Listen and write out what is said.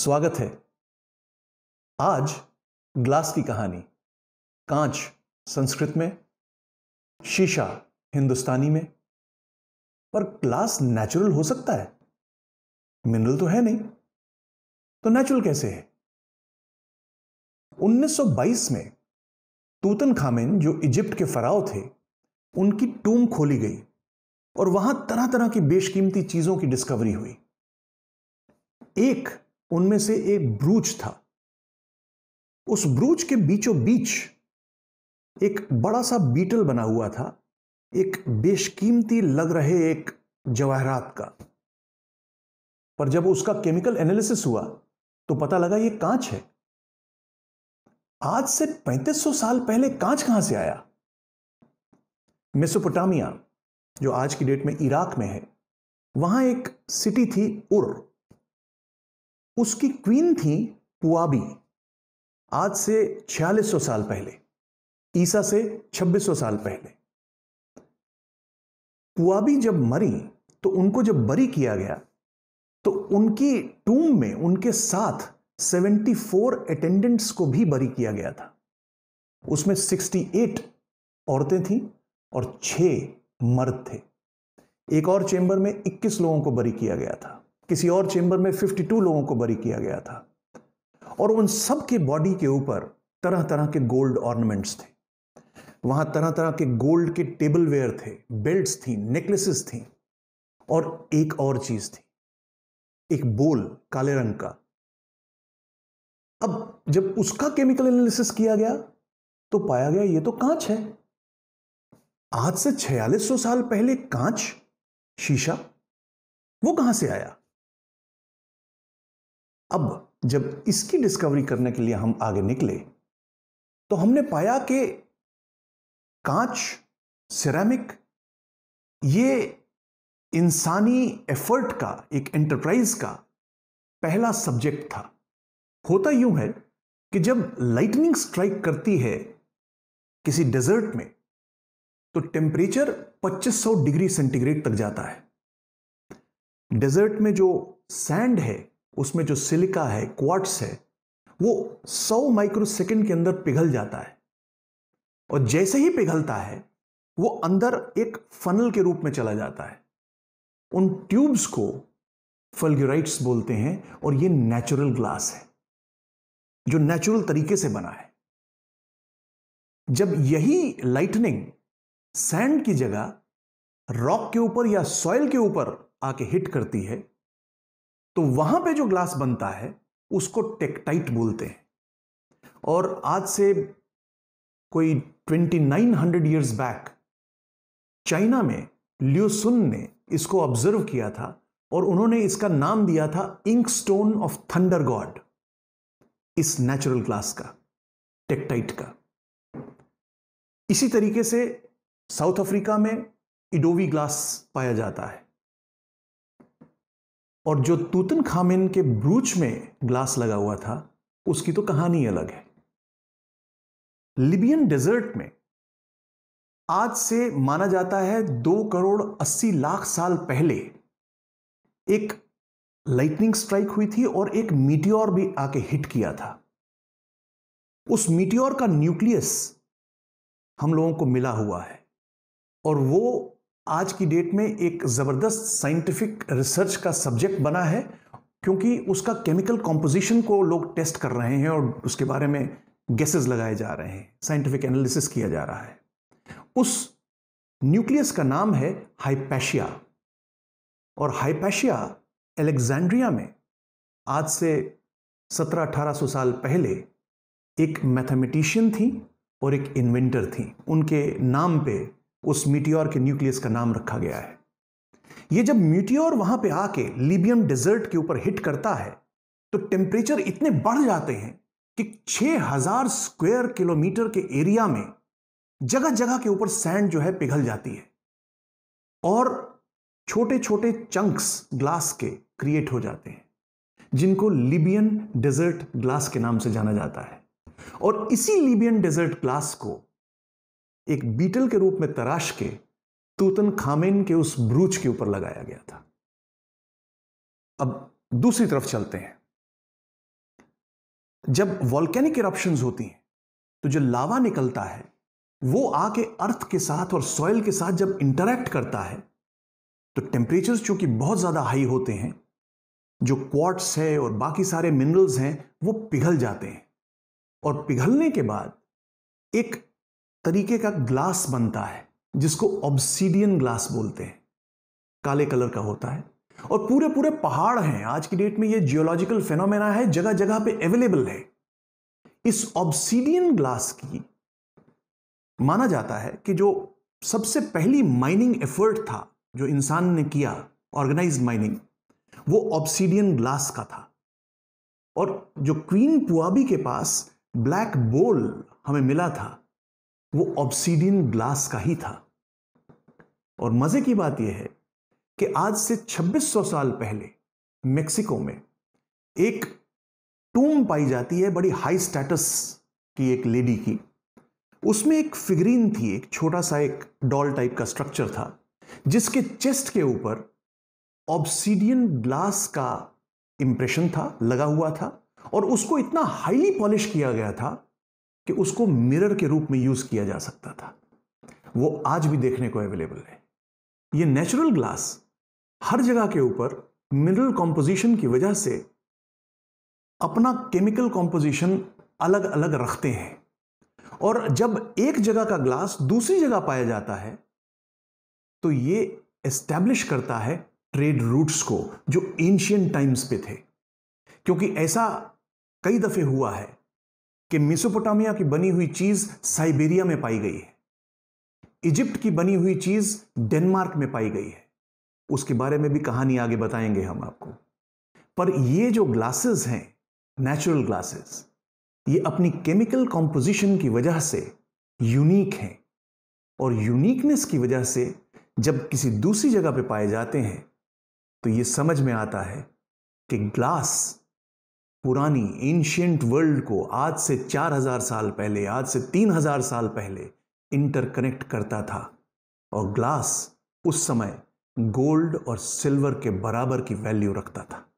स्वागत है आज ग्लास की कहानी कांच संस्कृत में शीशा हिंदुस्तानी में पर ग्लास नेचुरल हो सकता है मिनरल तो है नहीं तो नेचुरल कैसे है 1922 में तूतन खामेन जो इजिप्ट के फराव थे उनकी टूम खोली गई और वहां तरह तरह की बेशकीमती चीजों की डिस्कवरी हुई एक उनमें से एक ब्रूच था उस ब्रूच के बीचों बीच एक बड़ा सा बीटल बना हुआ था एक बेशकीमती लग रहे एक जवाहरात का पर जब उसका केमिकल एनालिसिस हुआ तो पता लगा ये कांच है आज से 3500 साल पहले कांच कहां से आया मेसोपोटामिया जो आज की डेट में इराक में है वहां एक सिटी थी उर उसकी क्वीन थी पुआबी आज से 4600 साल पहले ईसा से 2600 साल पहले पुआबी जब मरी तो उनको जब बरी किया गया तो उनकी टूम में उनके साथ 74 अटेंडेंट्स को भी बरी किया गया था उसमें 68 औरतें थीं और छ मर्द थे एक और चेंबर में 21 लोगों को बरी किया गया था किसी और चेंबर में 52 लोगों को बरी किया गया था और उन सब के बॉडी के ऊपर तरह तरह के गोल्ड ऑर्नमेंट्स थे वहां तरह तरह के गोल्ड के टेबल वेयर थे बेल्ट थी नेकलेसेस थी और एक और चीज थी एक बोल काले रंग का अब जब उसका केमिकल एनालिसिस किया गया तो पाया गया ये तो कांच है आज से 4600 साल पहले कांच शीशा वो कहां से आया अब जब इसकी डिस्कवरी करने के लिए हम आगे निकले तो हमने पाया कि कांच सिरेमिक ये इंसानी एफर्ट का एक एंटरप्राइज का पहला सब्जेक्ट था होता यूं है कि जब लाइटनिंग स्ट्राइक करती है किसी डेजर्ट में तो टेम्परेचर 2500 डिग्री सेंटीग्रेड तक जाता है डेजर्ट में जो सैंड है उसमें जो सिलिका है क्वार्ट्स है वो 100 माइक्रोसेकंड के अंदर पिघल जाता है और जैसे ही पिघलता है वो अंदर एक फनल के रूप में चला जाता है उन ट्यूब्स को फलग्यूराइट्स बोलते हैं और ये नेचुरल ग्लास है जो नेचुरल तरीके से बना है जब यही लाइटनिंग सैंड की जगह रॉक के ऊपर या सॉइल के ऊपर आके हिट करती है तो वहां पे जो ग्लास बनता है उसको टेक्टाइट बोलते हैं और आज से कोई 2900 इयर्स बैक चाइना में लियोसुन ने इसको ऑब्जर्व किया था और उन्होंने इसका नाम दिया था ink stone of thunder god इस नेचुरल ग्लास का टेक्टाइट का इसी तरीके से साउथ अफ्रीका में इडोवी ग्लास पाया जाता है और जो तूतन खामिन के ब्रूच में ग्लास लगा हुआ था उसकी तो कहानी अलग है लिबियन डेजर्ट में आज से माना जाता है दो करोड़ अस्सी लाख साल पहले एक लाइटनिंग स्ट्राइक हुई थी और एक मीटियोर भी आके हिट किया था उस मीटियोर का न्यूक्लियस हम लोगों को मिला हुआ है और वो आज की डेट में एक ज़बरदस्त साइंटिफिक रिसर्च का सब्जेक्ट बना है क्योंकि उसका केमिकल कॉम्पोजिशन को लोग टेस्ट कर रहे हैं और उसके बारे में गैसेस लगाए जा रहे हैं साइंटिफिक एनालिसिस किया जा रहा है उस न्यूक्लियस का नाम है हाइपैशिया और हाइपैशिया एलेक्जेंड्रिया में आज से 17-1800 साल पहले एक मैथमेटिशियन थी और एक इन्वेंटर थी उनके नाम पे उस मीटियोर के न्यूक्लियस का नाम रखा गया है ये जब म्यूटियोर वहां पे आके लिबियम डेजर्ट के ऊपर हिट करता है तो टेम्परेचर इतने बढ़ जाते हैं कि 6000 स्क्वायर किलोमीटर के एरिया में जगह जगह के ऊपर सैंड जो है पिघल जाती है और छोटे छोटे चंक्स ग्लास के क्रिएट हो जाते हैं जिनको लिबियन डेजर्ट ग्लास के नाम से जाना जाता है और इसी लिबियन डेजर्ट ग्लास को एक बीटल के रूप में तराश के तूतन खामेन के उस ब्रूच के ऊपर लगाया गया था अब दूसरी तरफ चलते हैं जब वॉल्केनिक इप्शन होती हैं तो जो लावा निकलता है वो आके अर्थ के साथ और सॉयल के साथ जब इंटरैक्ट करता है तो टेम्परेचर चूंकि बहुत ज़्यादा हाई होते हैं जो क्वार्ट्स है और बाकी सारे मिनरल्स हैं वो पिघल जाते हैं और पिघलने के बाद एक तरीके का ग्लास बनता है जिसको ऑब्सीडियन ग्लास बोलते हैं काले कलर का होता है और पूरे पूरे पहाड़ हैं आज की डेट में ये जियोलॉजिकल फेनोमेना है जगह जगह पे अवेलेबल है इस ऑब्सीडियन ग्लास की माना जाता है कि जो सबसे पहली माइनिंग एफर्ट था जो इंसान ने किया ऑर्गेनाइज माइनिंग वो ऑब्सीडियन ग्लास का था और जो क्वीन पुआबी के पास ब्लैक बोल हमें मिला था वो ऑब्सीडियन ग्लास का ही था और मजे की बात यह है कि आज से 2600 साल पहले मेक्सिको में एक टूम पाई जाती है बड़ी हाई स्टेटस की एक लेडी की उसमें एक फिगरीन थी एक छोटा सा एक डॉल टाइप का स्ट्रक्चर था जिसके चेस्ट के ऊपर ऑब्सीडियन ग्लास का इंप्रेशन था लगा हुआ था और उसको इतना हाईली पॉलिश किया गया था कि उसको मिरर के रूप में यूज किया जा सकता था वो आज भी देखने को अवेलेबल है ये नेचुरल ग्लास हर जगह के ऊपर मिनरल कॉम्पोजिशन की वजह से अपना केमिकल कॉम्पोजिशन अलग अलग रखते हैं और जब एक जगह का ग्लास दूसरी जगह पाया जाता है तो ये एस्टैब्लिश करता है ट्रेड रूट्स को जो एंशियंट टाइम्स पे थे क्योंकि ऐसा कई दफे हुआ है कि मिसोपोटामिया की बनी हुई चीज साइबेरिया में पाई गई है इजिप्ट की बनी हुई चीज डेनमार्क में पाई गई है उसके बारे में भी कहानी आगे बताएंगे हम आपको पर ये जो ग्लासेस हैं नेचुरल ग्लासेस ये अपनी केमिकल कॉम्पोजिशन की वजह से यूनिक हैं और यूनिकनेस की वजह से जब किसी दूसरी जगह पे पाए जाते हैं तो ये समझ में आता है कि ग्लास पुरानी एंशियंट वर्ल्ड को आज से चार हजार साल पहले आज से तीन हजार साल पहले इंटरकनेक्ट करता था और ग्लास उस समय गोल्ड और सिल्वर के बराबर की वैल्यू रखता था